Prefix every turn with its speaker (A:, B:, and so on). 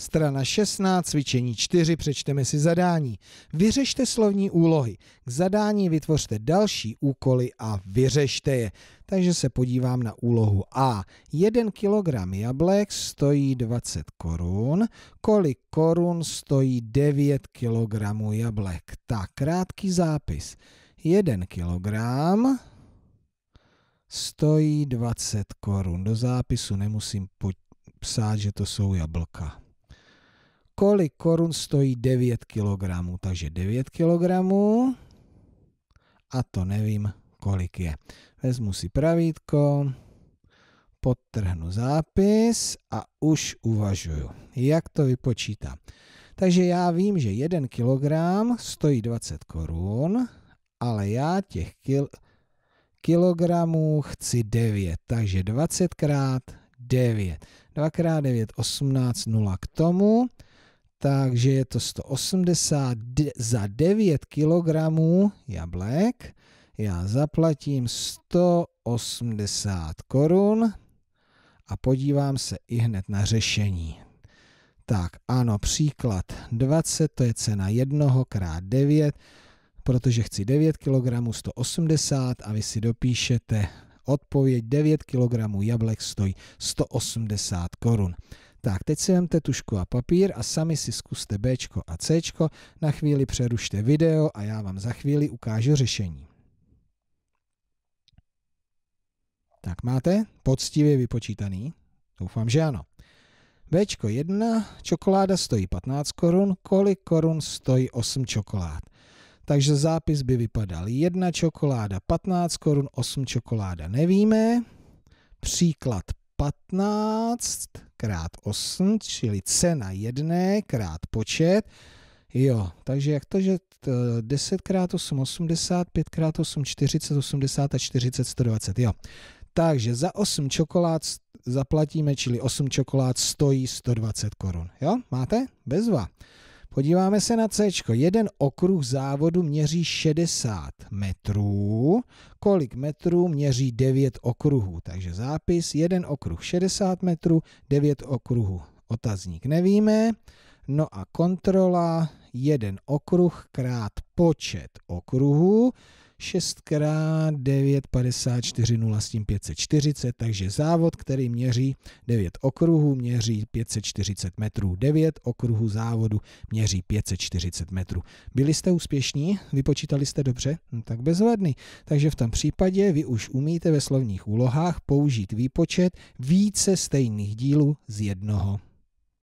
A: Strana 16, cvičení 4, přečteme si zadání. Vyřešte slovní úlohy. K zadání vytvořte další úkoly a vyřešte je. Takže se podívám na úlohu A. 1 kg jablek stojí 20 korun. Kolik korun stojí 9 kg jablek? Tak, krátký zápis. 1 kg stojí 20 korun. Do zápisu nemusím psát, že to jsou jablka kolik korun stojí 9 kg. Takže 9 kg a to nevím, kolik je. Vezmu si pravítko, podtrhnu zápis a už uvažuju, jak to vypočítám. Takže já vím, že 1 kg stojí 20 korun, ale já těch kil, kilogramů chci 9, takže 20 krát 9. 2 krát 9, 18, 0 k tomu takže je to 180 za 9 kg jablek. Já zaplatím 180 korun a podívám se i hned na řešení. Tak ano, příklad 20, to je cena 1 krát 9, protože chci 9 kg 180 a vy si dopíšete odpověď 9 kg jablek stojí 180 korun. Tak, teď si vemte tušku a papír a sami si zkuste B a C. Na chvíli přerušte video a já vám za chvíli ukážu řešení. Tak máte? Poctivě vypočítaný? Doufám, že ano. Bčko 1, čokoláda stojí 15 korun, kolik korun stojí 8 čokolád. Takže zápis by vypadal 1 čokoláda 15 korun, 8 čokoláda nevíme. Příklad 15 krát 8, čili cena 1 krát počet. Jo, takže jak to, že 10 krát 8, 80, 5 krát 8, 40, 80 a 40, 120, jo. Takže za 8 čokolád zaplatíme, čili 8 čokolád stojí 120 korun, jo, máte? Bezva. Podíváme se na C. Jeden okruh závodu měří 60 metrů. Kolik metrů měří 9 okruhů? Takže zápis, jeden okruh 60 metrů, 9 okruhů. Otazník nevíme. No a kontrola, jeden okruh krát počet okruhů. 6x9, 54, 0 s tím 540, takže závod, který měří 9 okruhů, měří 540 metrů. 9 okruhů závodu měří 540 metrů. Byli jste úspěšní? Vypočítali jste dobře? No, tak bezvadný. Takže v tom případě vy už umíte ve slovních úlohách použít výpočet více stejných dílů z jednoho.